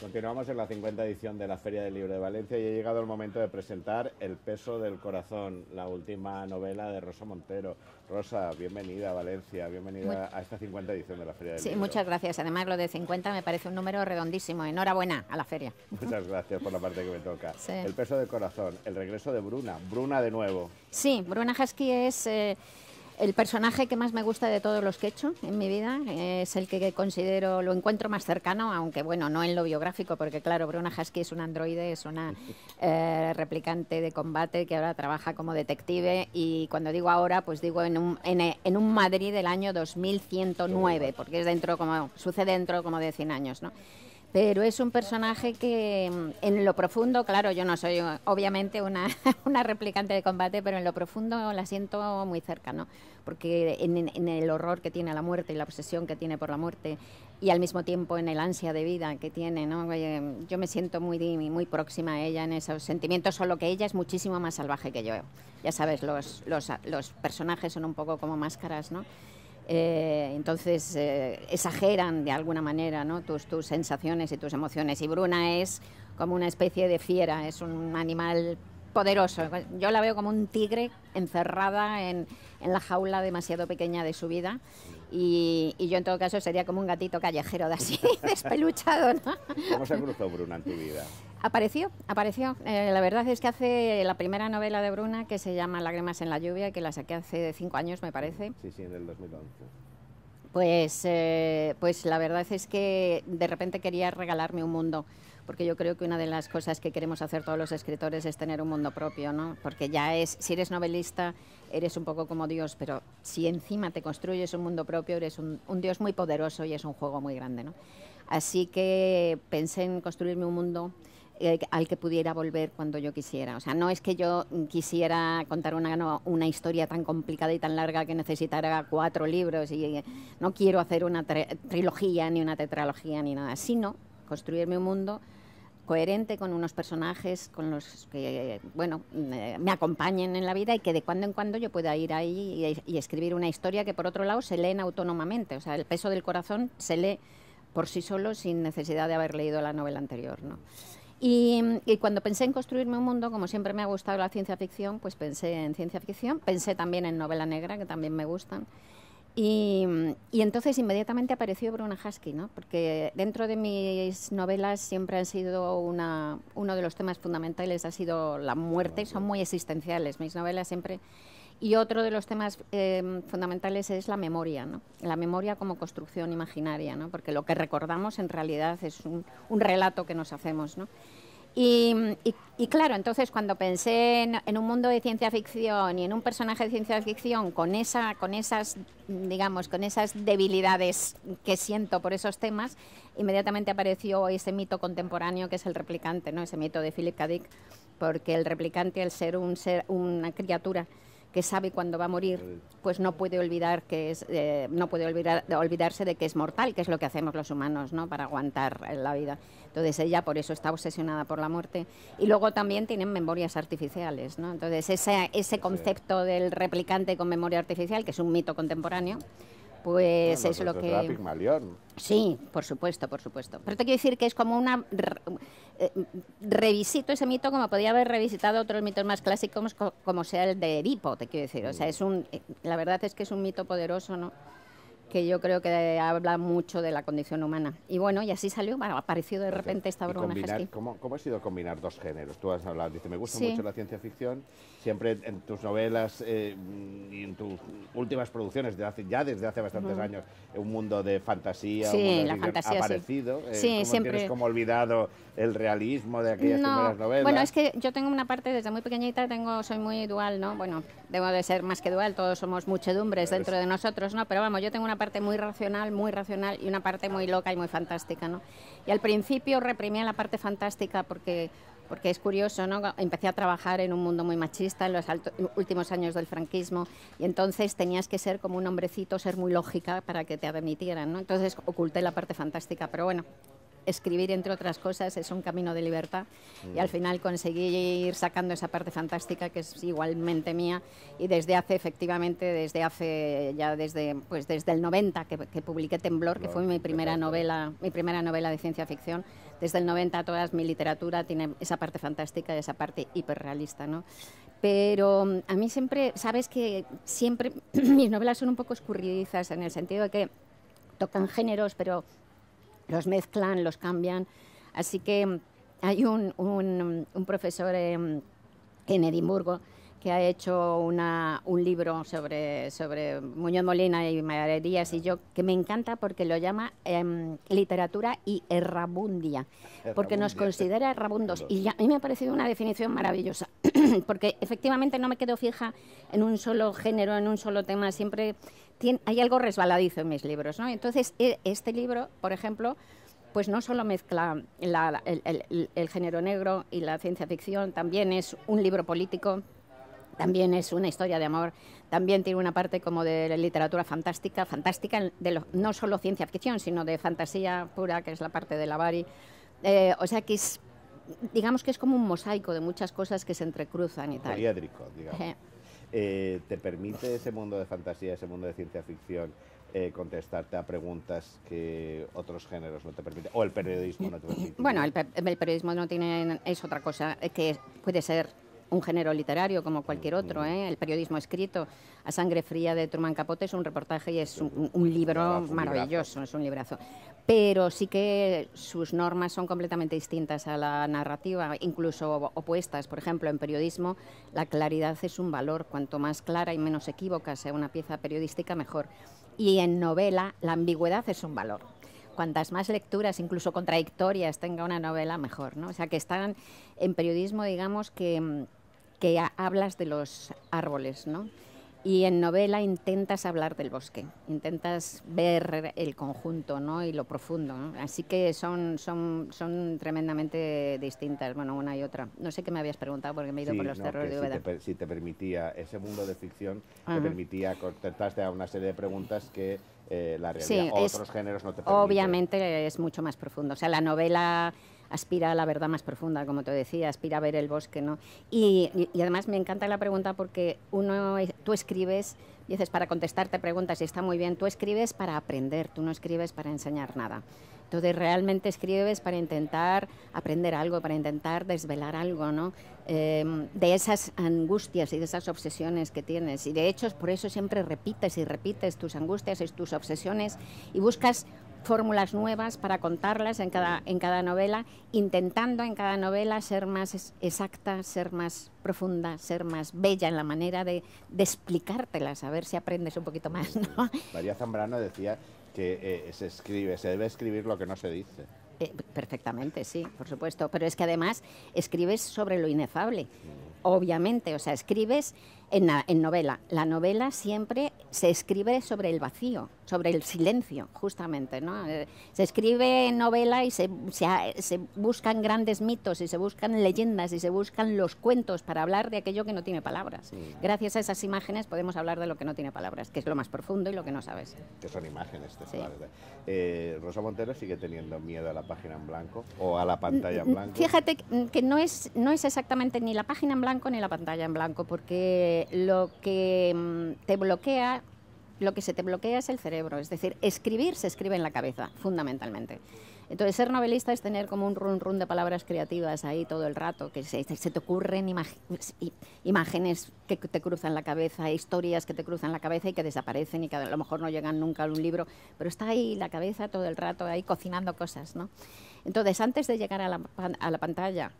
Continuamos en la 50 edición de la Feria del Libro de Valencia y ha llegado el momento de presentar El peso del corazón, la última novela de Rosa Montero. Rosa, bienvenida a Valencia, bienvenida a esta 50 edición de la Feria del Libro. Sí, muchas gracias. Además, lo de 50 me parece un número redondísimo. Enhorabuena a la feria. Muchas gracias por la parte que me toca. El peso del corazón, el regreso de Bruna, Bruna de nuevo. Sí, Bruna Hasky es... Eh, el personaje que más me gusta de todos los que he hecho en mi vida es el que considero, lo encuentro más cercano, aunque bueno, no en lo biográfico, porque claro, Bruna Husky es un androide, es una eh, replicante de combate que ahora trabaja como detective y cuando digo ahora, pues digo en un, Madrid del año 2109, porque es dentro como, sucede dentro como de 100 años, ¿no? pero es un personaje que mm, en lo profundo, claro, yo no soy obviamente una, una replicante de combate, pero en lo profundo la siento muy cerca, ¿no? Porque en, el horror que tiene la muerte y la obsesión que tiene por la muerte y al mismo tiempo en el ansia de vida que tiene, ¿no? Yo me siento muy, muy próxima a ella en esos sentimientos, solo que ella es muchísimo más salvaje que yo. Ya sabes, los, los, los personajes son un poco como máscaras, ¿no? Eh, entonces eh, exageran de alguna manera ¿no? tus, tus sensaciones y tus emociones. Y Bruna es como una especie de fiera, es un animal poderoso. Yo la veo como un tigre encerrada en, en la jaula demasiado pequeña de su vida. Y, yo en todo caso sería como un gatito callejero de así, despeluchado. ¿Cómo se cruzado Bruna en tu vida? Apareció, apareció. Eh, la verdad es que hace la primera novela de Bruna que se llama Lágrimas en la lluvia, que la saqué hace cinco años, me parece. Sí, sí, en el 2011. Pues, eh, pues la verdad es que de repente quería regalarme un mundo, porque yo creo que una de las cosas que queremos hacer todos los escritores es tener un mundo propio, ¿no? Porque ya es, si eres novelista, eres un poco como Dios, pero si encima te construyes un mundo propio, eres un, un Dios muy poderoso y es un juego muy grande, ¿no? Así que pensé en construirme un mundo eh, al que pudiera volver cuando yo quisiera. O sea, no es que yo mm, quisiera contar una, una historia tan complicada y tan larga que necesitara cuatro libros y eh, no quiero hacer una trilogía ni una tetralogía ni nada, sino construirme un mundo coherente con unos personajes con los que, eh, bueno, mm, me acompañen en la vida y que de cuando en cuando yo pueda ir ahí y, escribir una historia que por otro lado se leen autónomamente. O sea, el peso del corazón se lee por sí solo sin necesidad de haber leído la novela anterior, ¿no? Y, cuando pensé en construirme un mundo, como siempre me ha gustado la ciencia ficción, pues pensé en ciencia ficción, pensé también en novela negra, que también me gustan. Y, entonces inmediatamente apareció Bruna Husky, ¿no? porque dentro de mis novelas siempre han sido uno de los temas fundamentales, ha sido la muerte, son muy existenciales, mis novelas siempre y otro de los temas em, fundamentales es la memoria, ¿no? la memoria como construcción imaginaria, porque lo que recordamos en realidad es un, relato que nos hacemos. Y, claro, entonces cuando pensé en, un mundo de ciencia ficción y en un personaje de ciencia ficción con, esa, con, esas, digamos, con esas debilidades que siento por esos temas, inmediatamente apareció ese mito contemporáneo que es el replicante, ¿no? ese mito de Philip K. Dick, porque el replicante, es ser, un ser una criatura que sabe cuándo va a morir, pues no puede olvidar que es, eh, no puede olvidar, olvidarse de que es mortal, que es lo que hacemos los humanos, ¿no? Para aguantar la vida. Entonces ella por eso está obsesionada por la muerte. Y luego también tienen memorias artificiales, ¿no? Entonces ese concepto del replicante con memoria artificial, que es un mito contemporáneo, pues es lo que... Sí, por supuesto, por supuesto. Pero te quiero decir que es como una... Eh, revisito ese mito como podía haber revisitado otros mitos más clásicos como, sea el de Edipo, te quiero decir. O sea, mm. es un... Eh, la verdad es que es un mito poderoso, ¿no? que yo creo que habla mucho de la condición humana. Y bueno, y así salió, bueno, apareció de repente esta broma. ¿cómo, ¿cómo, ha sido combinar dos géneros? Tú has hablado, dice, me gusta mucho la ciencia ficción, siempre en tus novelas eh, y en tus últimas producciones, de hace, ya desde hace bastantes años, un mundo de fantasía, un mundo de la fantasía, aparecido. Eh, sí, eh, siempre. Tienes como olvidado el realismo de aquellas primeras novelas? Bueno, es que yo tengo una parte, desde muy pequeñita, tengo, soy muy dual, ¿no? Bueno, debo de ser más que dual, todos somos muchedumbres dentro de nosotros, ¿no? Pero vamos, yo tengo una parte muy racional, muy racional y una parte muy loca y muy fantástica, ¿no? Y al principio reprimía la parte fantástica porque porque es curioso, ¿no? Empecé a trabajar en un mundo muy machista en los últimos años del franquismo y entonces tenías que ser como un hombrecito, ser muy lógica para que te admitieran, ¿no? Entonces oculté la parte fantástica, pero bueno, escribir, entre otras cosas, es un camino de libertad y al mm. final conseguir ir sacando esa parte fantástica que es igualmente mía y desde hace, efectivamente, desde hace, ya desde, pues desde el 90 que, publiqué Temblor, que fue mi primera novela, mi primera novela de ciencia ficción, desde el 90 toda mi literatura tiene esa parte fantástica y esa parte hiperrealista, ¿no? Pero mm, a mí siempre, sabes que siempre mis novelas son un poco escurridizas en el sentido de que tocan géneros, pero los mezclan, los cambian. Así que hay un, un, profesor em, en Edimburgo que ha hecho una, un libro sobre, sobre Muñoz Molina y Díaz y yo, que me encanta porque lo llama em, literatura y errabundia, porque nos considera errabundos. Y a mí me ha parecido una definición maravillosa, porque efectivamente no me quedo fija en un solo género, en un solo tema, siempre hay algo resbaladizo en mis libros. Entonces, e, este libro, por ejemplo, pues no solo mezcla el género negro y la ciencia ficción, también es un libro político también es una historia de amor, también tiene una parte como de literatura fantástica, fantástica, de no solo ciencia ficción, sino de fantasía pura, que es la parte de la Bari, eh, o sea que es, digamos que es como un mosaico de muchas cosas que se entrecruzan y tal. Poliédrico, digamos. Eh, ¿Te permite ese mundo de fantasía, ese mundo de ciencia ficción, eh, contestarte a preguntas que otros géneros no te permiten, o el periodismo no te permite. Bueno, el, periodismo no tiene, es otra cosa, que puede ser un género literario como cualquier otro, ¿eh? el periodismo escrito. A sangre fría de Truman Capote es un reportaje y es un, libro maravilloso, es un librazo. Pero sí que sus normas son completamente distintas a la narrativa, incluso opuestas. Por ejemplo, en periodismo la claridad es un valor. Cuanto más clara y menos equívoca sea una pieza periodística, mejor. Y en novela la ambigüedad es un valor cuantas más lecturas, incluso contradictorias, tenga una novela, mejor, ¿no? O sea, que están en periodismo, digamos, que mm, que hablas de los árboles, ¿no? Y en novela intentas hablar del bosque, intentas ver el conjunto ¿no? y lo profundo. ¿no? Así que son, son, son tremendamente distintas, bueno, una y otra. No sé qué me habías preguntado porque me he ido por los terrores de Si te, permitía, ese mundo de ficción te permitía contestarte a una serie de preguntas que eh, la realidad o otros géneros no te permiten. Obviamente es mucho más profundo. O sea, la novela aspira a la verdad más profunda, como te decía, aspira a ver el bosque, ¿no? Y, además me encanta la pregunta porque uno, tú escribes, dices para contestarte preguntas y está muy bien, tú escribes para aprender, tú no escribes para enseñar nada. Entonces realmente escribes para intentar aprender algo, para intentar desvelar algo, ¿no? Em, de esas angustias y de esas obsesiones que tienes. Y de hecho, por eso siempre repites y repites tus angustias y tus obsesiones y buscas fórmulas nuevas para contarlas en cada, en cada novela, intentando en cada novela ser más exacta, ser más profunda, ser más bella en la manera de, explicártelas, a ver si aprendes un poquito más. María Zambrano decía que eh, se escribe, se debe escribir lo que no se dice. Eh, perfectamente, sí, por supuesto. Pero es que además escribes sobre lo inefable, obviamente. O sea, escribes en, novela. La novela siempre se escribe sobre el vacío, sobre el silencio, justamente. Eh, se escribe en novela y se, buscan grandes mitos y se buscan leyendas y se buscan los cuentos para hablar de aquello que no tiene palabras. Gracias a esas imágenes podemos hablar de lo que no tiene palabras, que es lo más profundo y lo que no sabes. Que son imágenes. Eh, Rosa Montero sigue teniendo miedo a la página en blanco o a la pantalla en blanco. Fíjate que no es, no es exactamente ni la página en blanco ni la pantalla en blanco, porque lo que mm, te bloquea, lo que se te bloquea es el cerebro, es decir, escribir se escribe en la cabeza, fundamentalmente. Entonces, ser novelista es tener como un run run de palabras creativas ahí todo el rato, que se, te ocurren imágenes que te cruzan la cabeza, historias que te cruzan la cabeza y que desaparecen y que a lo mejor no llegan nunca a un libro, pero está ahí la cabeza todo el rato, ahí cocinando cosas, ¿no? Entonces, antes de llegar a la pantalla,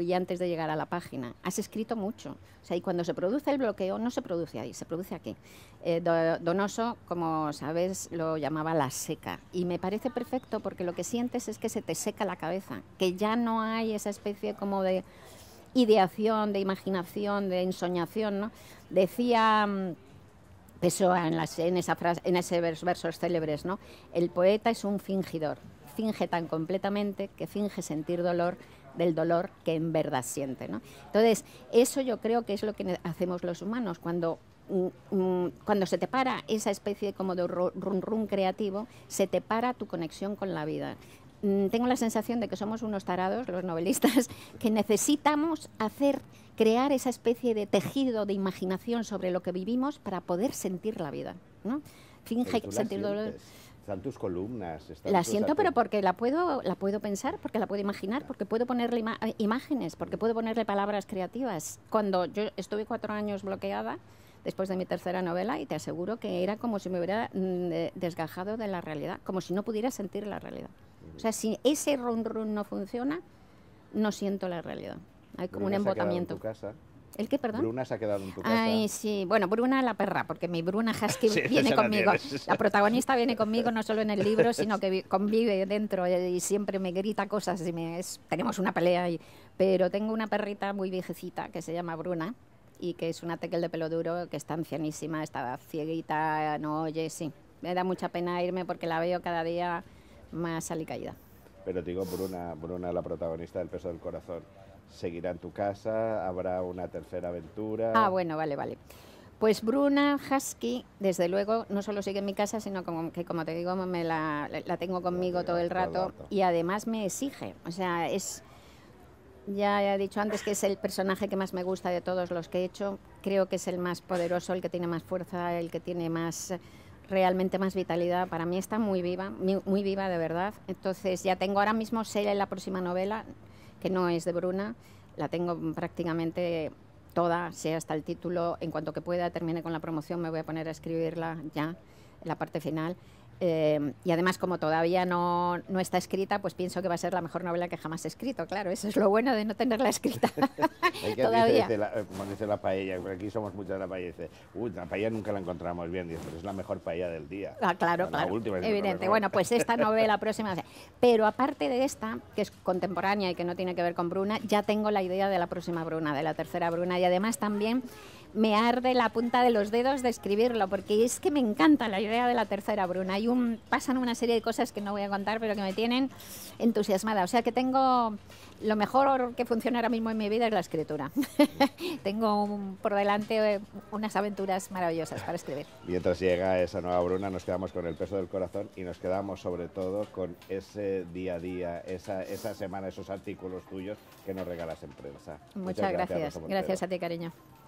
y antes de llegar a la página. Has escrito mucho. O sea, y cuando se produce el bloqueo, no se produce ahí, se produce aquí. Eh, donoso, como sabes, lo llamaba la seca. Y me parece perfecto porque lo que sientes es que se te seca la cabeza, que ya no hay esa especie como de ideación, de imaginación, de ensoñación. ¿no? Decía... Mm, Pessoa en, las, esa frase, en ese verso versos célebres, ¿no? El poeta es un fingidor, finge tan completamente que finge sentir dolor del dolor que en verdad siente. ¿no? Entonces, eso yo creo que es lo que hacemos los humanos cuando mm, mm, cuando se te para esa especie como de run run creativo, se te para tu conexión con la vida. Mm, tengo la sensación de que somos unos tarados, los novelistas, que necesitamos hacer, crear esa especie de tejido de imaginación sobre lo que vivimos para poder sentir la vida. ¿no? Finge sentir dolor. Están tus columnas. la siento, pero porque la puedo, la puedo pensar, porque la puedo imaginar, porque puedo ponerle eh, imágenes, porque puedo ponerle palabras creativas. Cuando yo estuve cuatro años bloqueada después de mi tercera novela y te aseguro que era como si me hubiera mm, desgajado de la realidad, como si no pudiera sentir la realidad. O sea, si ese run run no funciona, no siento la realidad. Hay como un embotamiento. en tu casa ¿El qué, perdón? Bruna se ha quedado en tu casa. Ay, sí. Bueno, Bruna la perra, porque mi Bruna Husky viene conmigo. La, protagonista viene conmigo no solo en el libro, sino que convive dentro eh, y siempre me grita cosas y me es, tenemos una pelea. ahí. pero tengo una perrita muy viejecita que se llama Bruna y que es una tequel de pelo duro que está ancianísima, está cieguita, no oye, sí. Me da mucha pena irme porque la veo cada día más alicaída. Pero te digo, Bruna, Bruna la protagonista del peso del corazón seguirá en tu casa, habrá una tercera aventura. Ah, bueno, vale, vale. Pues Bruna Husky, desde luego, no solo sigue en mi casa, sino como, que, como te digo, me la, tengo conmigo todo el rato y además me exige. O sea, es. Ya he dicho antes que es el personaje que más me gusta de todos los que he hecho. Creo que es el más poderoso, el que tiene más fuerza, el que tiene más realmente más vitalidad. Para mí está muy viva, muy, viva de verdad. Entonces ya tengo ahora mismo en la próxima novela, que no es de Bruna, la tengo prácticamente toda, sea hasta el título. En cuanto que pueda, termine con la promoción, me voy a poner a escribirla ya, la parte final. Em, y además, como todavía no, no, está escrita, pues pienso que va a ser la mejor novela que jamás he escrito. Claro, eso es lo bueno de no tenerla escrita. todavía. la, eh, como dice la paella, aquí somos muchas de la paella, dice, uy, la paella nunca la encontramos bien, pero es la mejor paella del día. Ah, claro, claro. evidente. Bueno, pues esta novela próxima. pero aparte de esta, que es contemporánea y que no tiene que ver con Bruna, ya tengo la idea de la próxima Bruna, de la tercera Bruna. Y además también me arde la punta de los dedos de escribirlo, porque es que me encanta la idea de la tercera Bruna. Hay un, pasan una serie de cosas que no voy a contar, pero que me tienen entusiasmada. O sea que tengo lo mejor que funciona ahora mismo en mi vida es la escritura. tengo por delante eh, unas aventuras maravillosas para escribir. Mientras llega esa nueva Bruna, nos quedamos con el peso del corazón y nos quedamos sobre todo con ese día a día, esa, esa semana, esos artículos tuyos que nos regalas en prensa. Muchas, Gracias, gracias a ti, cariño.